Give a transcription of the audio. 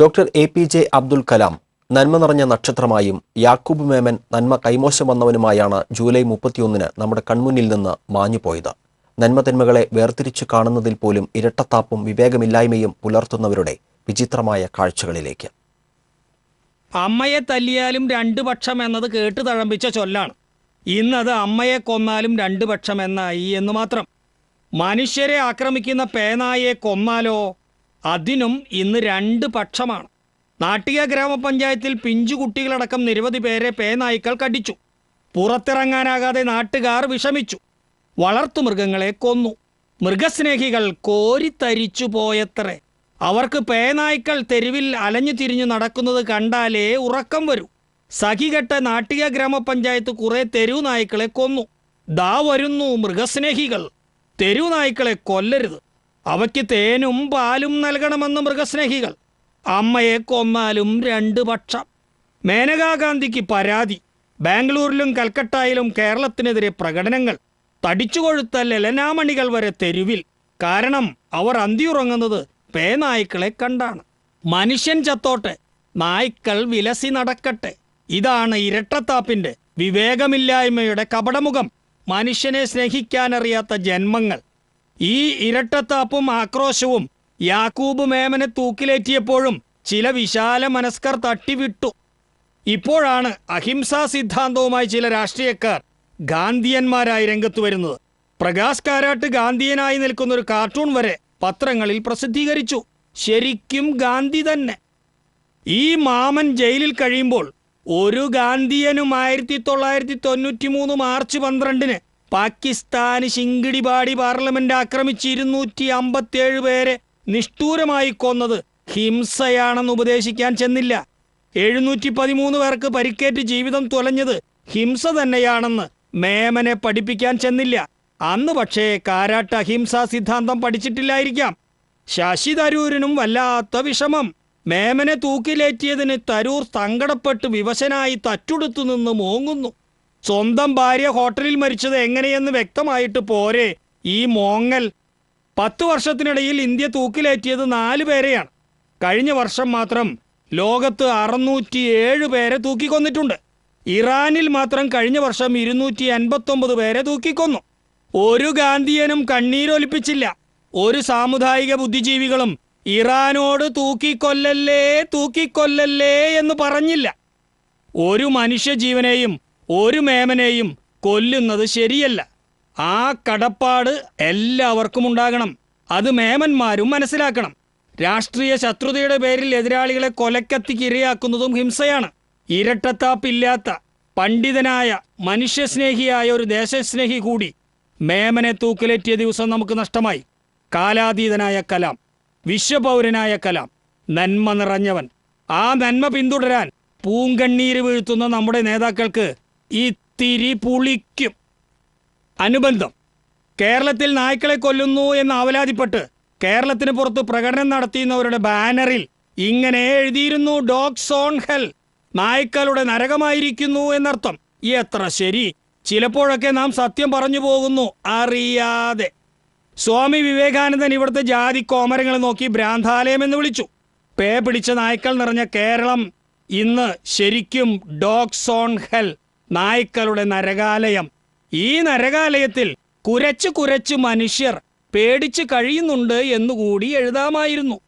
doctor A P J Abdul Kalam നന്മ നിറഞ്ഞ നക്ഷത്രമായും യാക്കൂബ് മേമൻ നന്മ കൈമോശം വന്നവനുമായാണ് ജൂലൈ മുപ്പത്തിയൊന്നിന് നമ്മുടെ കൺമുന്നിൽ നിന്ന് മാഞ്ഞുപോയത് നന്മതന്മകളെ വേർതിരിച്ചു കാണുന്നതിൽ പോലും ഇരട്ടത്താപ്പും വിവേകമില്ലായ്മയും പുലർത്തുന്നവരുടെ വിചിത്രമായ കാഴ്ചകളിലേക്ക് അമ്മയെ തല്ലിയാലും രണ്ട് പക്ഷം എന്നത് കേട്ട് തഴമ്പിച്ച ചൊല്ലാണ് ഇന്നത് അമ്മയെ കൊന്നാലും രണ്ട് പക്ഷം എന്നായി എന്ന് മാത്രം മനുഷ്യരെ ആക്രമിക്കുന്ന പേനായെ കൊന്നാലോ അതിനും ഇന്ന് രണ്ട് പക്ഷമാണ് നാട്ടിക ഗ്രാമപഞ്ചായത്തിൽ പിഞ്ചു കുട്ടികളടക്കം നിരവധി പേരെ പേനായ്ക്കൾ കടിച്ചു പുറത്തിറങ്ങാനാകാതെ നാട്ടുകാർ വിഷമിച്ചു വളർത്തു മൃഗങ്ങളെ കൊന്നു മൃഗസ്നേഹികൾ കോരിത്തരിച്ചു പോയത്രേ അവർക്ക് പേനായ്ക്കൾ തെരുവിൽ അലഞ്ഞു തിരിഞ്ഞു നടക്കുന്നത് കണ്ടാലേ ഉറക്കം വരൂ സഖികെട്ട നാട്ടിക ഗ്രാമപഞ്ചായത്ത് കുറെ തെരുവ് നായ്ക്കളെ കൊന്നു ദാ വരുന്നു മൃഗസ്നേഹികൾ തെരുവ് നായ്ക്കളെ കൊല്ലരുത് അവയ്ക്ക് തേനും പാലും നൽകണമെന്ന് മൃഗസ്നേഹികൾ അമ്മയെ കൊന്നാലും രണ്ട് പക്ഷം മേനകാഗാന്ധിക്ക് പരാതി ബാംഗ്ലൂരിലും കൽക്കട്ടയിലും കേരളത്തിനെതിരെ പ്രകടനങ്ങൾ തടിച്ചുകൊഴുത്ത ലലനാമണികൾ വരെ തെരുവിൽ കാരണം അവർ അന്തിയുറങ്ങുന്നത് പേനായ്ക്കളെ കണ്ടാണ് മനുഷ്യൻ ചത്തോട്ടെ നായ്ക്കൾ വിലസി നടക്കട്ടെ ഇതാണ് ഇരട്ടത്താപ്പിന്റെ വിവേകമില്ലായ്മയുടെ കപടമുഖം മനുഷ്യനെ സ്നേഹിക്കാനറിയാത്ത ജന്മങ്ങൾ ഈ ഇരട്ടത്താപ്പും ആക്രോശവും യാക്കൂബ് മേമനെ തൂക്കിലേറ്റിയപ്പോഴും ചില വിശാല മനസ്കർ തട്ടിവിട്ടു ഇപ്പോഴാണ് അഹിംസാ സിദ്ധാന്തവുമായി ചില രാഷ്ട്രീയക്കാർ ഗാന്ധിയന്മാരായി രംഗത്ത് വരുന്നത് പ്രകാശ് കാരാട്ട് ഗാന്ധിയനായി നിൽക്കുന്ന ഒരു കാർട്ടൂൺ വരെ പത്രങ്ങളിൽ പ്രസിദ്ധീകരിച്ചു ശരിക്കും ഗാന്ധി തന്നെ ഈ മാമൻ ജയിലിൽ കഴിയുമ്പോൾ ഒരു ഗാന്ധിയനും ആയിരത്തി തൊള്ളായിരത്തി തൊണ്ണൂറ്റി മൂന്ന് മാർച്ച് പന്ത്രണ്ടിന് പാകിസ്ഥാന് ശിങ്കിടിപാടി പാർലമെന്റ് ആക്രമിച്ച് ഇരുന്നൂറ്റി അമ്പത്തിയേഴ് പേരെ നിഷ്ഠൂരമായി കൊന്നത് ഹിംസയാണെന്ന് ഉപദേശിക്കാൻ ചെന്നില്ല എഴുന്നൂറ്റി പതിമൂന്ന് പേർക്ക് പരിക്കേറ്റ് ജീവിതം തുലഞ്ഞത് ഹിംസ തന്നെയാണെന്ന് മേമനെ പഠിപ്പിക്കാൻ ചെന്നില്ല അന്ന് പക്ഷേ കാരാട്ട അഹിംസാ സിദ്ധാന്തം പഠിച്ചിട്ടില്ലായിരിക്കാം ശശി തരൂരിനും വല്ലാത്ത വിഷമം മേമനെ തൂക്കിലേറ്റിയതിന് തരൂർ സങ്കടപ്പെട്ട് വിവശനായി തറ്റുടുത്തു നിന്ന് മോങ്ങുന്നു സ്വന്തം ഭാര്യ ഹോട്ടലിൽ മരിച്ചത് എങ്ങനെയെന്ന് വ്യക്തമായിട്ട് പോരെ ഈ മോങ്ങൽ പത്ത് വർഷത്തിനിടയിൽ ഇന്ത്യ തൂക്കിലേറ്റിയത് നാല് പേരെയാണ് കഴിഞ്ഞ വർഷം മാത്രം ലോകത്ത് അറുന്നൂറ്റി ഏഴ് പേരെ തൂക്കിക്കൊന്നിട്ടുണ്ട് ഇറാനിൽ മാത്രം കഴിഞ്ഞ വർഷം ഇരുന്നൂറ്റി അൻപത്തൊമ്പത് പേരെ തൂക്കിക്കൊന്നു ഒരു ഗാന്ധിയനും കണ്ണീരൊലിപ്പിച്ചില്ല ഒരു സാമുദായിക ബുദ്ധിജീവികളും ഇറാനോട് തൂക്കിക്കൊല്ലല്ലേ തൂക്കിക്കൊല്ലല്ലേ എന്ന് പറഞ്ഞില്ല ഒരു മനുഷ്യ ജീവനെയും ഒരു മേമനെയും കൊല്ലുന്നത് ശരിയല്ല ആ കടപ്പാട് എല്ലാവർക്കും ഉണ്ടാകണം അത് മേമന്മാരും മനസ്സിലാക്കണം രാഷ്ട്രീയ ശത്രുതയുടെ പേരിൽ എതിരാളികളെ കൊലക്കത്തിക്ക് ഇരയാക്കുന്നതും ഹിംസയാണ് ഇരട്ടത്താപ്പില്ലാത്ത പണ്ഡിതനായ മനുഷ്യസ്നേഹിയായ ഒരു ദേശസ്നേഹി കൂടി മേമനെ തൂക്കിലേറ്റിയ ദിവസം നമുക്ക് നഷ്ടമായി കാലാതീതനായ കലാം വിശ്വപൗരനായ കലാം നന്മ നിറഞ്ഞവൻ ആ നന്മ പിന്തുടരാൻ പൂങ്കണ്ണീര് വീഴ്ത്തുന്ന നമ്മുടെ നേതാക്കൾക്ക് ഇത്തിരി പുളിക്കും അനുബന്ധം കേരളത്തിൽ നായ്ക്കളെ കൊല്ലുന്നു എന്ന് അവലാതിപ്പെട്ട് കേരളത്തിന് പുറത്ത് പ്രകടനം നടത്തിയുന്നവരുടെ ബാനറിൽ ഇങ്ങനെ എഴുതിയിരുന്നു ഡോഗ്സ് ഓൺ ഹെൽ നായ്ക്കളുടെ നരകമായിരിക്കുന്നു എന്നർത്ഥം എത്ര ശരി ചിലപ്പോഴൊക്കെ നാം സത്യം പറഞ്ഞു പോകുന്നു അറിയാതെ സ്വാമി വിവേകാനന്ദൻ ഇവിടുത്തെ ജാതി കോമരങ്ങളെ നോക്കി ഭ്രാന്താലയം എന്ന് വിളിച്ചു പേ പിടിച്ച നായ്ക്കൾ നിറഞ്ഞ കേരളം ഇന്ന് ശരിക്കും ഡോഗ്സ് ഓൺ ഹെൽ നായ്ക്കളുടെ നരകാലയം ഈ നരകാലയത്തിൽ കുരച്ചു കുരച്ച് മനുഷ്യർ പേടിച്ച് കഴിയുന്നുണ്ട് എന്നുകൂടി എഴുതാമായിരുന്നു